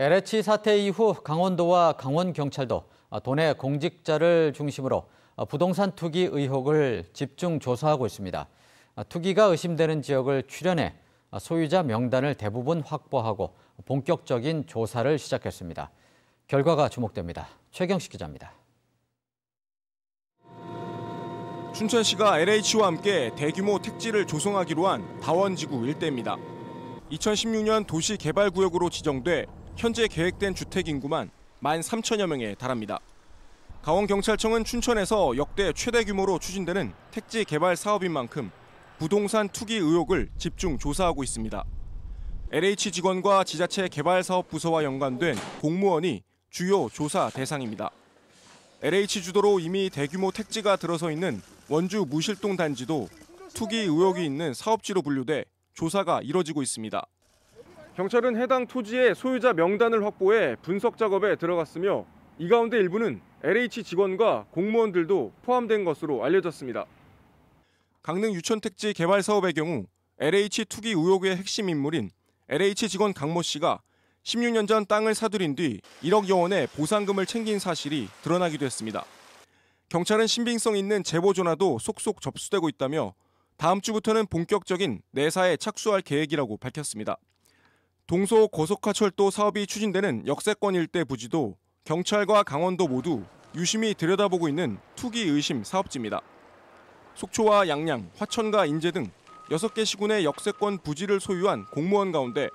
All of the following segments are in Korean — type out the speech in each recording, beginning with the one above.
LH 사태 이후 강원도와 강원경찰도 아, 도내 공직자를 중심으로 아, 부동산 투기 의혹을 집중 조사하고 있습니다. 아, 투기가 의심되는 지역을 출려해 소유자 명단을 대부분 확보하고 본격적인 조사를 시작했습니다. 결과가 주목됩니다. 최경식 기자입니다. 춘천시가 LH와 함께 대규모 택지를 조성하기로 한 다원지구 일대입니다. 2016년 도시개발구역으로 지정돼 현재 계획된 주택 인구만 1만 3천여 명에 달합니다. 강원경찰청은 춘천에서 역대 최대 규모로 추진되는 택지 개발 사업인 만큼 부동산 투기 의혹을 집중 조사하고 있습니다. LH 직원과 지자체 개발 사업 부서와 연관된 공무원이 주요 조사 대상입니다. LH 주도로 이미 대규모 택지가 들어서 있는 원주 무실동 단지도 투기 의혹이 있는 사업지로 분류돼 조사가 이뤄지고 있습니다. 경찰은 해당 토지의 소유자 명단을 확보해 분석 작업에 들어갔으며 이 가운데 일부는 LH 직원과 공무원들도 포함된 것으로 알려졌습니다. 강릉 유천택지 개발 사업의 경우 LH 투기 의혹의 핵심 인물인 LH 직원 강모 씨가 16년 전 땅을 사들인 뒤 1억여 원의 보상금을 챙긴 사실이 드러나기도 했습니다. 경찰은 신빙성 있는 제보 전화도 속속 접수되고 있다며 다음 주부터는 본격적인 내사에 착수할 계획이라고 밝혔습니다. 동서 고속화 철도 사업이 추진되는 역세권 일대 부지도 경찰과 강원도 모두 유심히 들여다보고 있는 투기 의심 사업지입니다. 속초와 양양, 화천과 인제 등 6개 시군의 역세권 부지를 소유한 공무원 가운데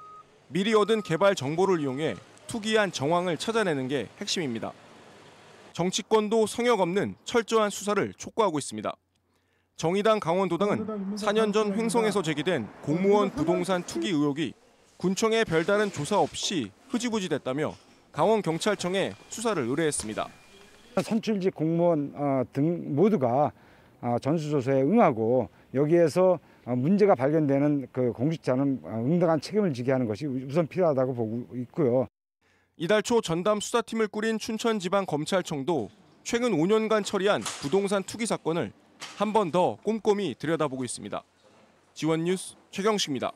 미리 얻은 개발 정보를 이용해 투기한 정황을 찾아내는 게 핵심입니다. 정치권도 성역 없는 철저한 수사를 촉구하고 있습니다. 정의당 강원도당은 4년 전 횡성에서 제기된 공무원 부동산 투기 의혹이 군청에 별다른 조사 없이 흐지부지 됐다며 강원경찰청에 수사를 의뢰했습니다. 선출직 공무원 어, 등 모두가 어, 전수조사에 응하고 여기에서 어, 문제가 발견되는 그 공직자는 응당한 책임을 지게 하는 것이 우선 필요하다고 보고 있고요. 이달 초 전담 수사팀을 꾸린 춘천지방검찰청도 최근 5년간 처리한 부동산 투기 사건을 한 번 더 꼼꼼히 들여다보고 있습니다. 지원 뉴스 최경식입니다.